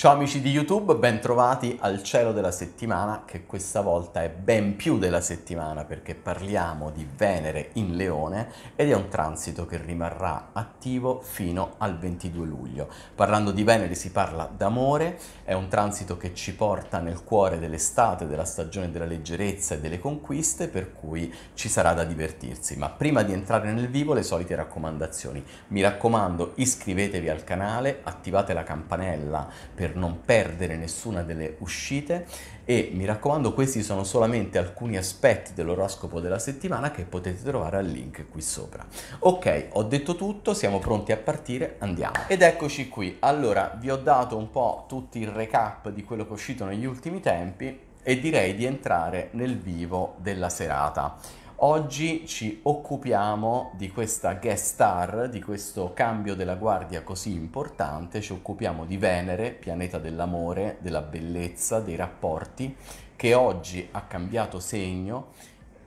Ciao amici di YouTube, bentrovati al cielo della settimana che questa volta è ben più della settimana perché parliamo di Venere in Leone ed è un transito che rimarrà attivo fino al 22 luglio. Parlando di Venere si parla d'amore, è un transito che ci porta nel cuore dell'estate, della stagione della leggerezza e delle conquiste per cui ci sarà da divertirsi. Ma prima di entrare nel vivo le solite raccomandazioni. Mi raccomando iscrivetevi al canale, attivate la campanella per per non perdere nessuna delle uscite e mi raccomando questi sono solamente alcuni aspetti dell'oroscopo della settimana che potete trovare al link qui sopra. Ok, ho detto tutto, siamo pronti a partire, andiamo. Ed eccoci qui, allora vi ho dato un po' tutti il recap di quello che è uscito negli ultimi tempi e direi di entrare nel vivo della serata. Oggi ci occupiamo di questa guest star, di questo cambio della guardia così importante, ci occupiamo di Venere, pianeta dell'amore, della bellezza, dei rapporti, che oggi ha cambiato segno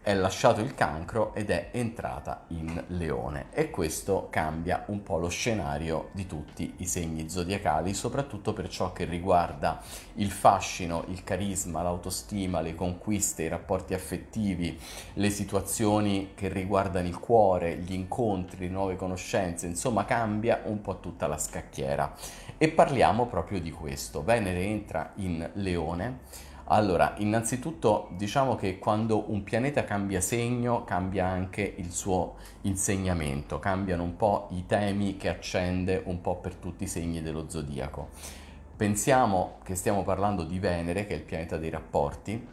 è lasciato il cancro ed è entrata in leone e questo cambia un po' lo scenario di tutti i segni zodiacali soprattutto per ciò che riguarda il fascino, il carisma, l'autostima, le conquiste, i rapporti affettivi, le situazioni che riguardano il cuore, gli incontri, nuove conoscenze, insomma cambia un po' tutta la scacchiera e parliamo proprio di questo. Venere entra in leone allora, innanzitutto diciamo che quando un pianeta cambia segno, cambia anche il suo insegnamento, cambiano un po' i temi che accende un po' per tutti i segni dello zodiaco. Pensiamo che stiamo parlando di Venere, che è il pianeta dei rapporti,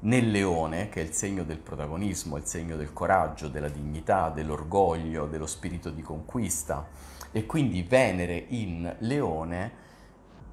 nel leone, che è il segno del protagonismo, il segno del coraggio, della dignità, dell'orgoglio, dello spirito di conquista. E quindi Venere in leone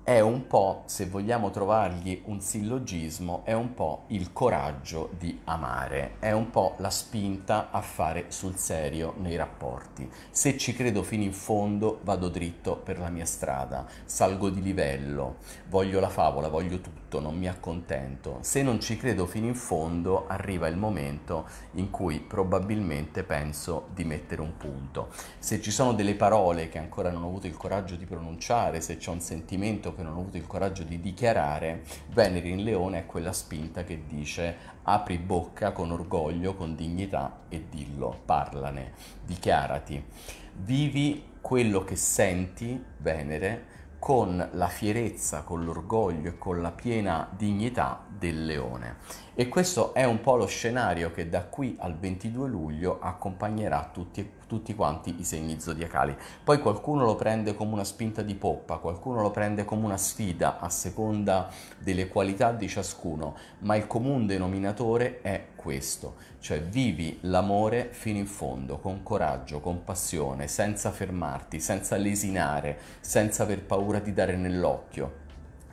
è un po', se vogliamo trovargli un sillogismo, è un po' il coraggio di amare, è un po' la spinta a fare sul serio nei rapporti. Se ci credo fino in fondo, vado dritto per la mia strada, salgo di livello, voglio la favola, voglio tutto, non mi accontento. Se non ci credo fino in fondo, arriva il momento in cui probabilmente penso di mettere un punto. Se ci sono delle parole che ancora non ho avuto il coraggio di pronunciare, se c'è un sentimento che non ho avuto il coraggio di dichiarare, Venere in Leone è quella spinta che dice apri bocca con orgoglio, con dignità e dillo, parlane, dichiarati. Vivi quello che senti, Venere, con la fierezza, con l'orgoglio e con la piena dignità del leone. E questo è un po' lo scenario che da qui al 22 luglio accompagnerà tutti e tutti quanti i segni zodiacali. Poi qualcuno lo prende come una spinta di poppa, qualcuno lo prende come una sfida a seconda delle qualità di ciascuno, ma il comune denominatore è questo, cioè vivi l'amore fino in fondo, con coraggio, con passione, senza fermarti, senza lesinare, senza aver paura di dare nell'occhio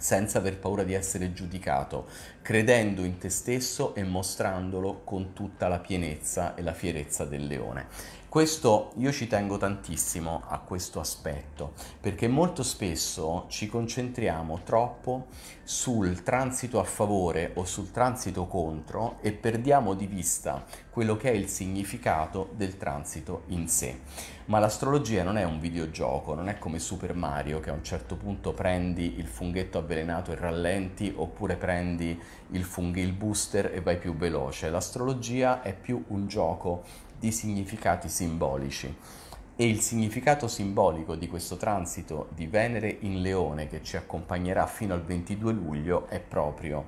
senza aver paura di essere giudicato, credendo in te stesso e mostrandolo con tutta la pienezza e la fierezza del leone. Questo io ci tengo tantissimo a questo aspetto, perché molto spesso ci concentriamo troppo sul transito a favore o sul transito contro e perdiamo di vista quello che è il significato del transito in sé. Ma l'astrologia non è un videogioco, non è come Super Mario che a un certo punto prendi il funghetto avvelenato e rallenti oppure prendi il, funghi, il booster e vai più veloce. L'astrologia è più un gioco i significati simbolici. E il significato simbolico di questo transito di Venere in Leone che ci accompagnerà fino al 22 luglio è proprio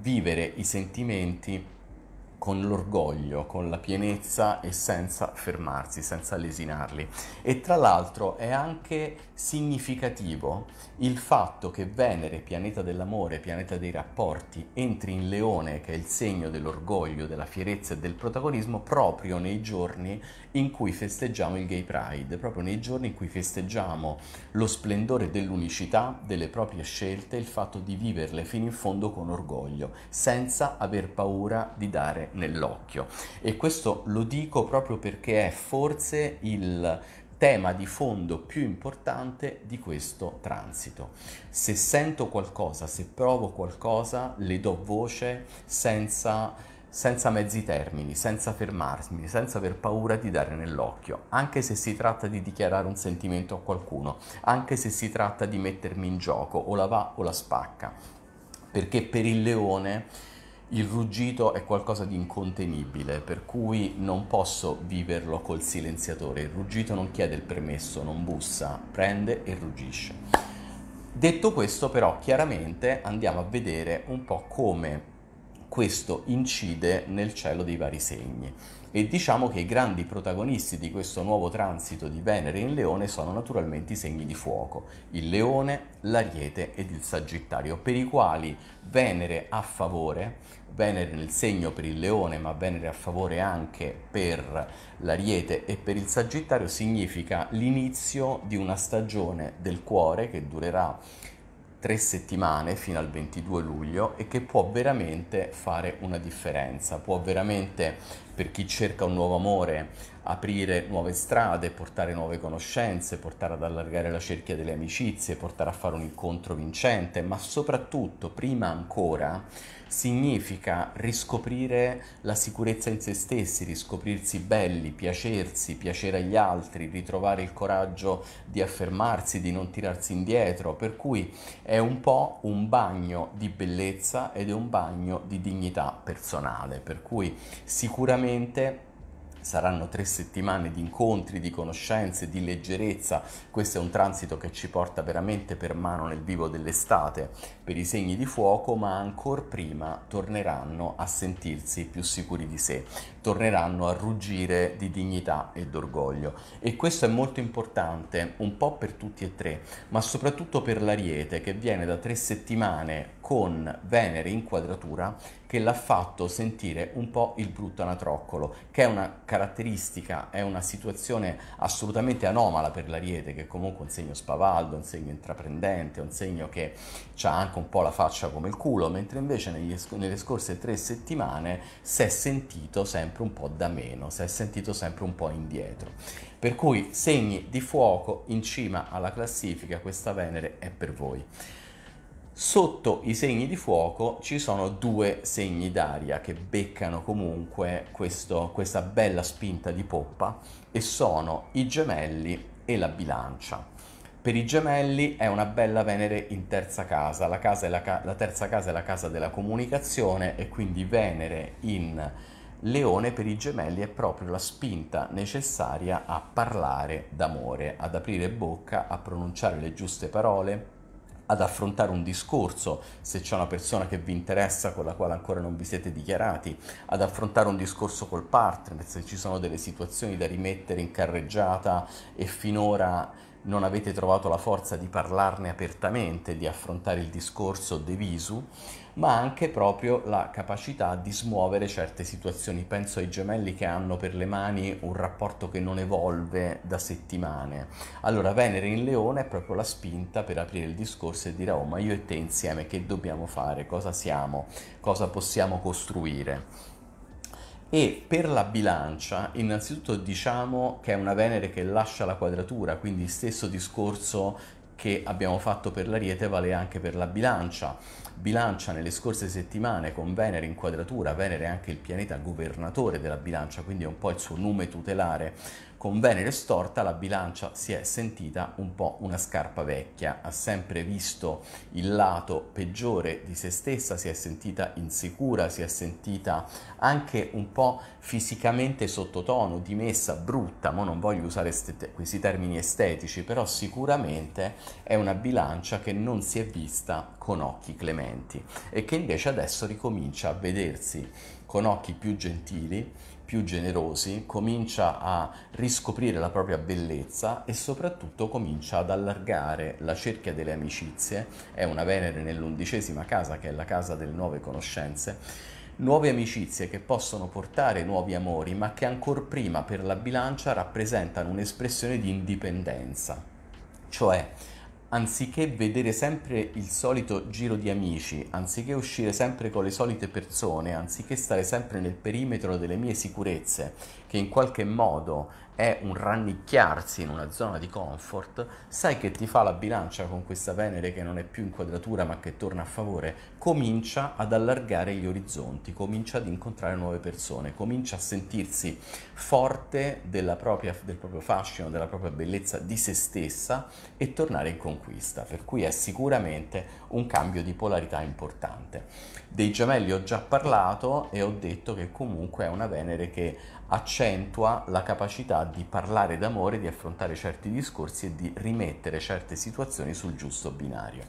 vivere i sentimenti con l'orgoglio, con la pienezza e senza fermarsi, senza lesinarli. E tra l'altro è anche significativo il fatto che Venere, pianeta dell'amore, pianeta dei rapporti, entri in leone, che è il segno dell'orgoglio, della fierezza e del protagonismo, proprio nei giorni in cui festeggiamo il Gay Pride, proprio nei giorni in cui festeggiamo lo splendore dell'unicità, delle proprie scelte, il fatto di viverle fino in fondo con orgoglio, senza aver paura di dare nell'occhio. E questo lo dico proprio perché è forse il tema di fondo più importante di questo transito. Se sento qualcosa, se provo qualcosa, le do voce senza, senza mezzi termini, senza fermarmi, senza aver paura di dare nell'occhio, anche se si tratta di dichiarare un sentimento a qualcuno, anche se si tratta di mettermi in gioco, o la va o la spacca, perché per il leone il ruggito è qualcosa di incontenibile, per cui non posso viverlo col silenziatore. Il ruggito non chiede il permesso, non bussa, prende e ruggisce. Detto questo, però, chiaramente andiamo a vedere un po' come questo incide nel cielo dei vari segni e diciamo che i grandi protagonisti di questo nuovo transito di Venere in Leone sono naturalmente i segni di fuoco, il Leone, l'Ariete ed il Sagittario, per i quali Venere a favore Venere nel segno per il leone, ma Venere a favore anche per l'ariete e per il sagittario, significa l'inizio di una stagione del cuore che durerà tre settimane fino al 22 luglio e che può veramente fare una differenza, può veramente per chi cerca un nuovo amore aprire nuove strade, portare nuove conoscenze, portare ad allargare la cerchia delle amicizie, portare a fare un incontro vincente, ma soprattutto, prima ancora, significa riscoprire la sicurezza in se stessi, riscoprirsi belli, piacersi, piacere agli altri, ritrovare il coraggio di affermarsi, di non tirarsi indietro, per cui è un po' un bagno di bellezza ed è un bagno di dignità personale, per cui sicuramente saranno tre settimane di incontri, di conoscenze, di leggerezza. Questo è un transito che ci porta veramente per mano nel vivo dell'estate per i segni di fuoco, ma ancor prima torneranno a sentirsi più sicuri di sé torneranno a ruggire di dignità e d'orgoglio. E questo è molto importante, un po' per tutti e tre, ma soprattutto per l'Ariete che viene da tre settimane con Venere in quadratura che l'ha fatto sentire un po' il brutto anatroccolo, che è una caratteristica, è una situazione assolutamente anomala per l'Ariete, che è comunque è un segno spavaldo, un segno intraprendente, un segno che ha anche un po' la faccia come il culo, mentre invece negli, nelle scorse tre settimane si è sentito sempre sempre un po' da meno, si è sentito sempre un po' indietro. Per cui segni di fuoco in cima alla classifica, questa Venere è per voi. Sotto i segni di fuoco ci sono due segni d'aria che beccano comunque questo, questa bella spinta di poppa e sono i gemelli e la bilancia. Per i gemelli è una bella Venere in terza casa, la, casa la, ca- la terza casa è la casa della comunicazione e quindi Venere in Leone per i gemelli è proprio la spinta necessaria a parlare d'amore, ad aprire bocca, a pronunciare le giuste parole, ad affrontare un discorso, se c'è una persona che vi interessa con la quale ancora non vi siete dichiarati, ad affrontare un discorso col partner, se ci sono delle situazioni da rimettere in carreggiata e finora non avete trovato la forza di parlarne apertamente, di affrontare il discorso de visu ma anche proprio la capacità di smuovere certe situazioni. Penso ai gemelli che hanno per le mani un rapporto che non evolve da settimane. Allora Venere in Leone è proprio la spinta per aprire il discorso e dire oh ma io e te insieme che dobbiamo fare, cosa siamo, cosa possiamo costruire. E per la bilancia, innanzitutto diciamo che è una Venere che lascia la quadratura, quindi stesso discorso che abbiamo fatto per l'Ariete vale anche per la Bilancia. Bilancia nelle scorse settimane con Venere in quadratura, Venere è anche il pianeta governatore della Bilancia, quindi è un po' il suo nome tutelare con Venere storta la bilancia si è sentita un po' una scarpa vecchia, ha sempre visto il lato peggiore di se stessa, si è sentita insicura, si è sentita anche un po' fisicamente sottotono, dimessa, brutta, ma non voglio usare este- questi termini estetici, però sicuramente è una bilancia che non si è vista con occhi clementi e che invece adesso ricomincia a vedersi con occhi più gentili più generosi, comincia a riscoprire la propria bellezza e soprattutto comincia ad allargare la cerchia delle amicizie. È una Venere nell'undicesima casa, che è la casa delle nuove conoscenze nuove amicizie che possono portare nuovi amori, ma che ancora prima per la bilancia rappresentano un'espressione di indipendenza. Cioè, anziché vedere sempre il solito giro di amici, anziché uscire sempre con le solite persone, anziché stare sempre nel perimetro delle mie sicurezze che in qualche modo è un rannicchiarsi in una zona di comfort, sai che ti fa la bilancia con questa Venere che non è più in quadratura ma che torna a favore, comincia ad allargare gli orizzonti, comincia ad incontrare nuove persone, comincia a sentirsi forte propria, del proprio fascino, della propria bellezza di se stessa e tornare in conquista, per cui è sicuramente un cambio di polarità importante. Dei gemelli ho già parlato e ho detto che comunque è una Venere che accentua la capacità di parlare d'amore, di affrontare certi discorsi e di rimettere certe situazioni sul giusto binario.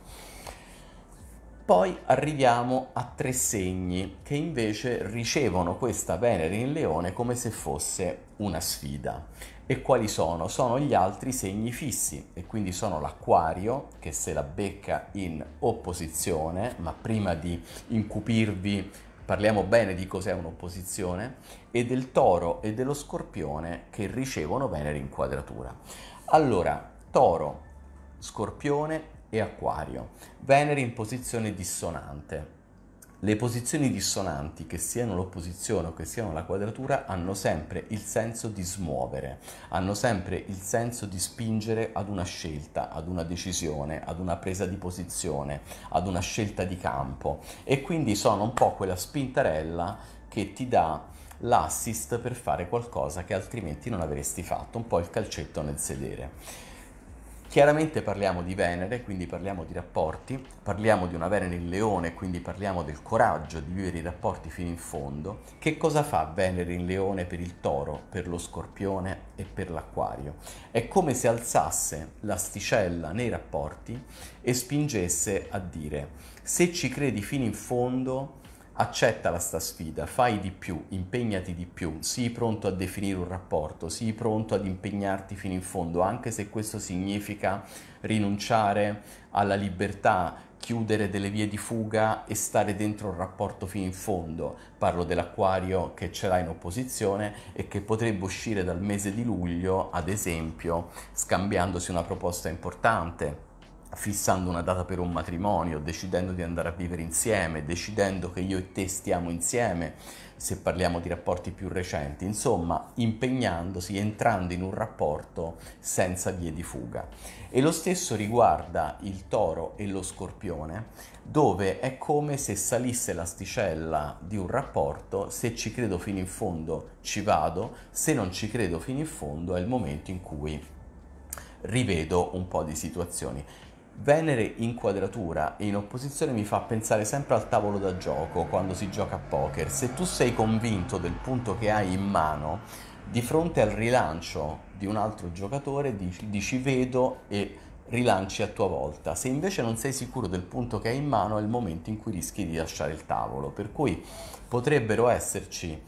Poi arriviamo a tre segni che invece ricevono questa Venere in Leone come se fosse una sfida. E quali sono? Sono gli altri segni fissi e quindi sono l'acquario che se la becca in opposizione, ma prima di incupirvi parliamo bene di cos'è un'opposizione, e del toro e dello scorpione che ricevono Venere in quadratura. Allora, toro, scorpione e acquario, Venere in posizione dissonante, le posizioni dissonanti, che siano l'opposizione o che siano la quadratura, hanno sempre il senso di smuovere, hanno sempre il senso di spingere ad una scelta, ad una decisione, ad una presa di posizione, ad una scelta di campo e quindi sono un po' quella spintarella che ti dà l'assist per fare qualcosa che altrimenti non avresti fatto, un po' il calcetto nel sedere. Chiaramente parliamo di Venere, quindi parliamo di rapporti, parliamo di una Venere in Leone, quindi parliamo del coraggio di vivere i rapporti fino in fondo. Che cosa fa Venere in Leone per il Toro, per lo Scorpione e per l'Acquario? È come se alzasse l'asticella nei rapporti e spingesse a dire se ci credi fino in fondo accetta questa sfida, fai di più, impegnati di più, sii pronto a definire un rapporto, sii pronto ad impegnarti fino in fondo, anche se questo significa rinunciare alla libertà, chiudere delle vie di fuga e stare dentro un rapporto fino in fondo. Parlo dell'acquario che ce l'ha in opposizione e che potrebbe uscire dal mese di luglio, ad esempio, scambiandosi una proposta importante fissando una data per un matrimonio, decidendo di andare a vivere insieme, decidendo che io e te stiamo insieme, se parliamo di rapporti più recenti, insomma impegnandosi, entrando in un rapporto senza vie di fuga. E lo stesso riguarda il toro e lo scorpione, dove è come se salisse l'asticella di un rapporto, se ci credo fino in fondo ci vado, se non ci credo fino in fondo è il momento in cui rivedo un po' di situazioni. Venere in quadratura e in opposizione mi fa pensare sempre al tavolo da gioco quando si gioca a poker. Se tu sei convinto del punto che hai in mano, di fronte al rilancio di un altro giocatore dici, dici vedo e rilanci a tua volta. Se invece non sei sicuro del punto che hai in mano è il momento in cui rischi di lasciare il tavolo. Per cui potrebbero esserci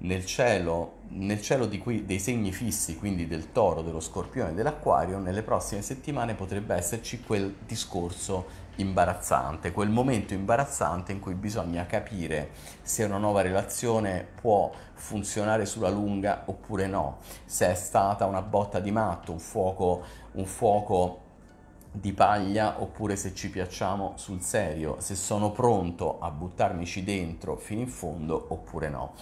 nel cielo nel cielo cui, dei segni fissi, quindi del toro, dello scorpione e dell'acquario, nelle prossime settimane potrebbe esserci quel discorso imbarazzante, quel momento imbarazzante in cui bisogna capire se una nuova relazione può funzionare sulla lunga oppure no, se è stata una botta di matto, un fuoco, un fuoco di paglia oppure se ci piacciamo sul serio, se sono pronto a buttarmici dentro fino in fondo oppure no.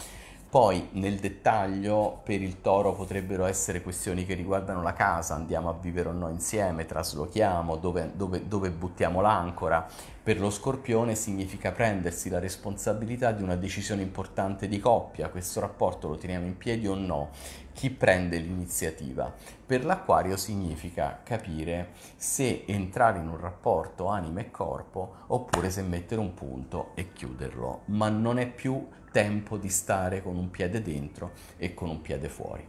Poi nel dettaglio per il toro potrebbero essere questioni che riguardano la casa, andiamo a vivere o no insieme, traslochiamo, dove, dove, dove buttiamo l'ancora. Per lo scorpione significa prendersi la responsabilità di una decisione importante di coppia, questo rapporto lo teniamo in piedi o no, chi prende l'iniziativa. Per l'acquario significa capire se entrare in un rapporto anima e corpo oppure se mettere un punto e chiuderlo, ma non è più tempo di stare con un piede dentro e con un piede fuori.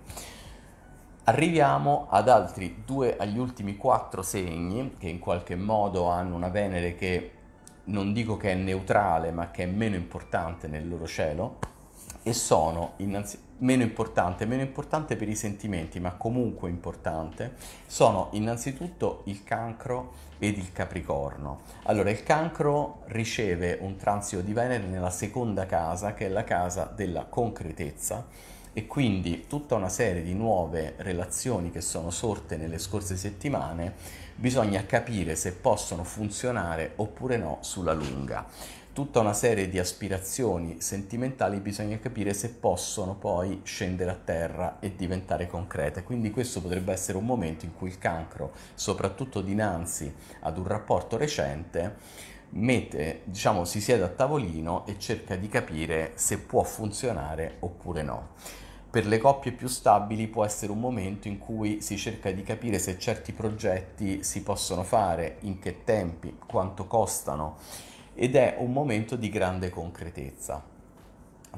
Arriviamo ad altri due, agli ultimi quattro segni che in qualche modo hanno una Venere che non dico che è neutrale ma che è meno importante nel loro cielo, e sono innanzi- meno importante, meno importante per i sentimenti, ma comunque importante, sono innanzitutto il cancro ed il capricorno. Allora, il cancro riceve un transito di Venere nella seconda casa, che è la casa della concretezza, e quindi tutta una serie di nuove relazioni che sono sorte nelle scorse settimane, bisogna capire se possono funzionare oppure no sulla lunga tutta una serie di aspirazioni sentimentali bisogna capire se possono poi scendere a terra e diventare concrete. Quindi questo potrebbe essere un momento in cui il cancro, soprattutto dinanzi ad un rapporto recente, mette, diciamo, si siede a tavolino e cerca di capire se può funzionare oppure no. Per le coppie più stabili può essere un momento in cui si cerca di capire se certi progetti si possono fare, in che tempi, quanto costano ed è un momento di grande concretezza.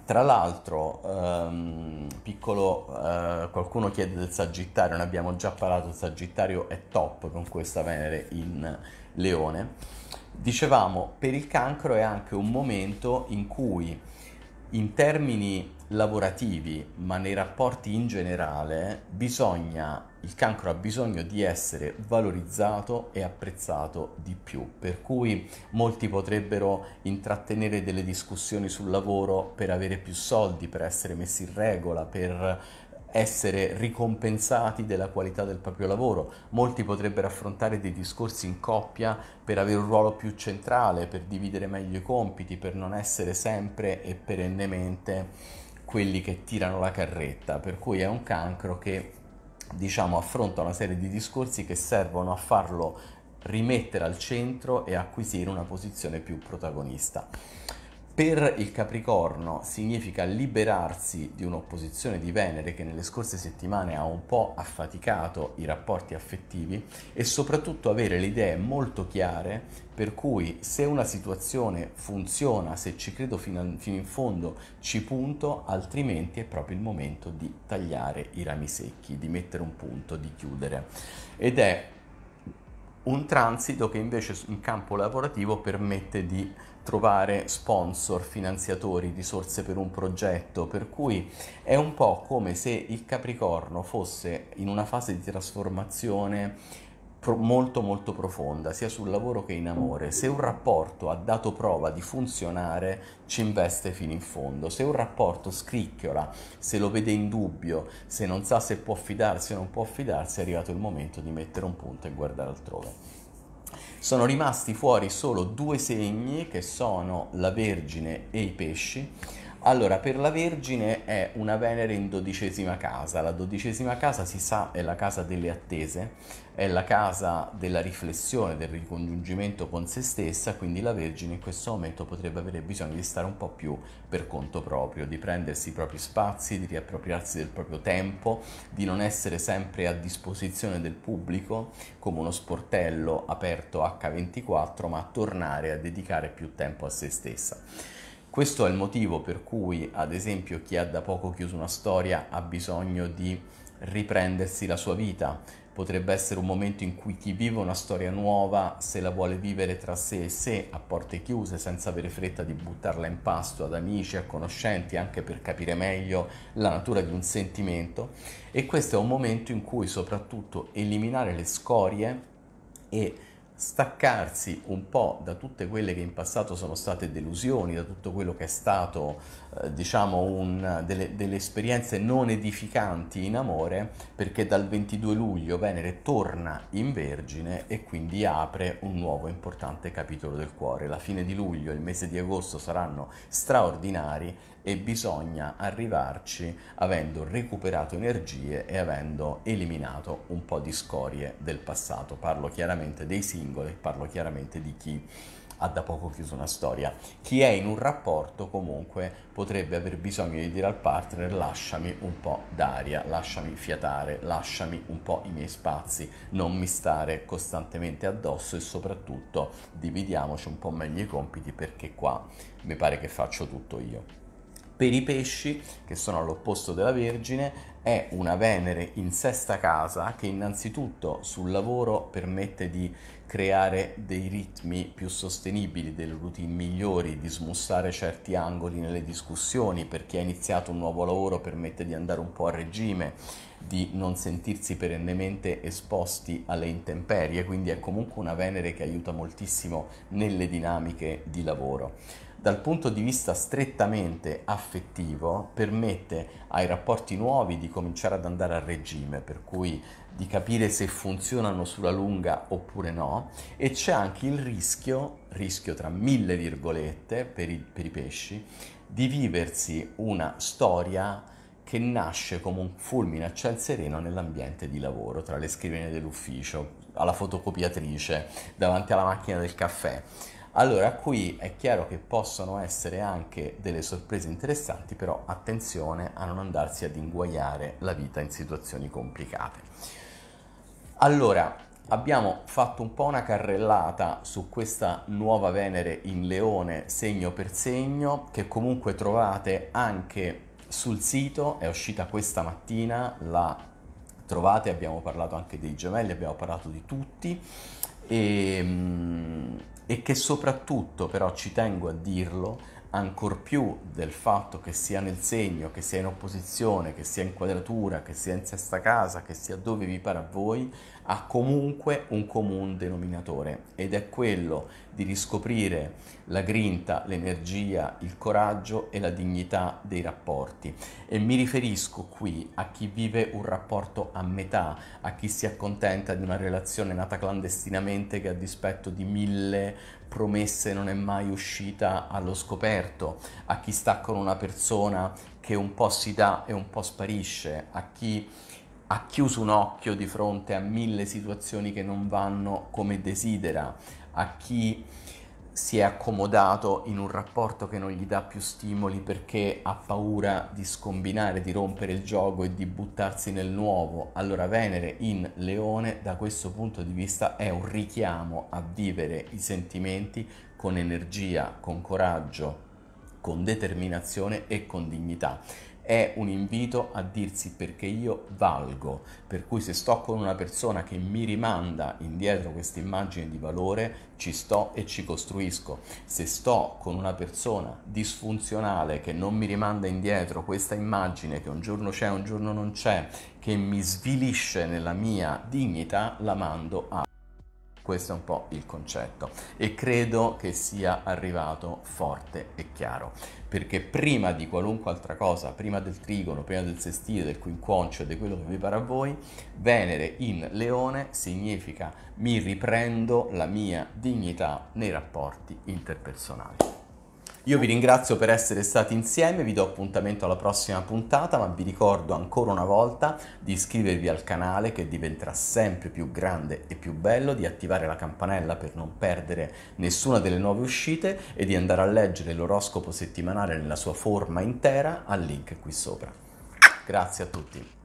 Tra l'altro, ehm, piccolo, eh, qualcuno chiede del Sagittario, ne abbiamo già parlato, il Sagittario è top con questa Venere in Leone. Dicevamo, per il cancro è anche un momento in cui in termini lavorativi, ma nei rapporti in generale, bisogna, il cancro ha bisogno di essere valorizzato e apprezzato di più. Per cui molti potrebbero intrattenere delle discussioni sul lavoro per avere più soldi, per essere messi in regola, per essere ricompensati della qualità del proprio lavoro, molti potrebbero affrontare dei discorsi in coppia per avere un ruolo più centrale, per dividere meglio i compiti, per non essere sempre e perennemente quelli che tirano la carretta, per cui è un cancro che diciamo affronta una serie di discorsi che servono a farlo rimettere al centro e acquisire una posizione più protagonista. Per il Capricorno significa liberarsi di un'opposizione di Venere che nelle scorse settimane ha un po' affaticato i rapporti affettivi e soprattutto avere le idee molto chiare per cui se una situazione funziona, se ci credo fino, a, fino in fondo, ci punto, altrimenti è proprio il momento di tagliare i rami secchi, di mettere un punto, di chiudere. Ed è un transito che invece in campo lavorativo permette di trovare sponsor, finanziatori, risorse per un progetto, per cui è un po' come se il Capricorno fosse in una fase di trasformazione molto molto profonda, sia sul lavoro che in amore. Se un rapporto ha dato prova di funzionare, ci investe fino in fondo. Se un rapporto scricchiola, se lo vede in dubbio, se non sa se può fidarsi o non può fidarsi, è arrivato il momento di mettere un punto e guardare altrove. Sono rimasti fuori solo due segni che sono la Vergine e i pesci allora, per la Vergine è una Venere in dodicesima casa. La dodicesima casa si sa è la casa delle attese, è la casa della riflessione, del ricongiungimento con se stessa, quindi la Vergine in questo momento potrebbe avere bisogno di stare un po' più per conto proprio, di prendersi i propri spazi, di riappropriarsi del proprio tempo, di non essere sempre a disposizione del pubblico come uno sportello aperto H24, ma tornare a dedicare più tempo a se stessa. Questo è il motivo per cui, ad esempio, chi ha da poco chiuso una storia ha bisogno di riprendersi la sua vita. Potrebbe essere un momento in cui chi vive una storia nuova, se la vuole vivere tra sé e sé, a porte chiuse, senza avere fretta di buttarla in pasto ad amici, a conoscenti, anche per capire meglio la natura di un sentimento. E questo è un momento in cui soprattutto eliminare le scorie e staccarsi un po' da tutte quelle che in passato sono state delusioni, da tutto quello che è stato eh, diciamo un, delle, delle, esperienze non edificanti in amore perché dal 22 luglio Venere torna in Vergine e quindi apre un nuovo importante capitolo del cuore. La fine di luglio e il mese di agosto saranno straordinari e bisogna arrivarci avendo recuperato energie e avendo eliminato un po' di scorie del passato. Parlo chiaramente dei singoli, parlo chiaramente di chi ha da poco chiuso una storia. Chi è in un rapporto comunque potrebbe aver bisogno di dire al partner lasciami un po' d'aria, lasciami fiatare, lasciami un po' i miei spazi, non mi stare costantemente addosso e soprattutto dividiamoci un po' meglio i compiti perché qua mi pare che faccio tutto io. Per i pesci, che sono all'opposto della Vergine, è una Venere in sesta casa che innanzitutto sul lavoro permette di creare dei ritmi più sostenibili, delle routine migliori, di smussare certi angoli nelle discussioni per chi ha iniziato un nuovo lavoro permette di andare un po' a regime, di non sentirsi perennemente esposti alle intemperie, quindi è comunque una Venere che aiuta moltissimo nelle dinamiche di lavoro. Dal punto di vista strettamente affettivo permette ai rapporti nuovi di cominciare ad andare a regime, per cui di capire se funzionano sulla lunga oppure no e c'è anche il rischio, rischio tra mille virgolette per i, per i pesci, di viversi una storia che nasce come un fulmine a ciel sereno nell'ambiente di lavoro, tra le scrivanie dell'ufficio, alla fotocopiatrice, davanti alla macchina del caffè. Allora qui è chiaro che possono essere anche delle sorprese interessanti, però attenzione a non andarsi ad inguaiare la vita in situazioni complicate. Allora, abbiamo fatto un po' una carrellata su questa nuova Venere in Leone segno per segno che comunque trovate anche sul sito, è uscita questa mattina, la trovate, abbiamo parlato anche dei gemelli, abbiamo parlato di tutti e, ehm, e che soprattutto però ci tengo a dirlo ancor più del fatto che sia nel segno, che sia in opposizione, che sia in quadratura, che sia in sesta casa, che sia dove vi pare a voi, ha comunque un comune denominatore ed è quello di riscoprire la grinta, l'energia, il coraggio e la dignità dei rapporti. E mi riferisco qui a chi vive un rapporto a metà, a chi si accontenta di una relazione nata clandestinamente che a dispetto di mille promesse non è mai uscita allo scoperto, a chi sta con una persona che un po' si dà e un po' sparisce, a chi ha chiuso un occhio di fronte a mille situazioni che non vanno come desidera, a chi si è accomodato in un rapporto che non gli dà più stimoli perché ha paura di scombinare, di rompere il gioco e di buttarsi nel nuovo. Allora Venere in Leone da questo punto di vista è un richiamo a vivere i sentimenti con energia, con coraggio, con determinazione e con dignità è un invito a dirsi perché io valgo, per cui se sto con una persona che mi rimanda indietro questa immagine di valore, ci sto e ci costruisco. Se sto con una persona disfunzionale che non mi rimanda indietro questa immagine che un giorno c'è, un giorno non c'è, che mi svilisce nella mia dignità, la mando a questo è un po' il concetto e credo che sia arrivato forte e chiaro, perché prima di qualunque altra cosa, prima del trigono, prima del sestile, del quinquoncio, di quello che vi pare a voi, Venere in leone significa mi riprendo la mia dignità nei rapporti interpersonali. Io vi ringrazio per essere stati insieme, vi do appuntamento alla prossima puntata, ma vi ricordo ancora una volta di iscrivervi al canale che diventerà sempre più grande e più bello, di attivare la campanella per non perdere nessuna delle nuove uscite e di andare a leggere l'oroscopo settimanale nella sua forma intera al link qui sopra. Grazie a tutti.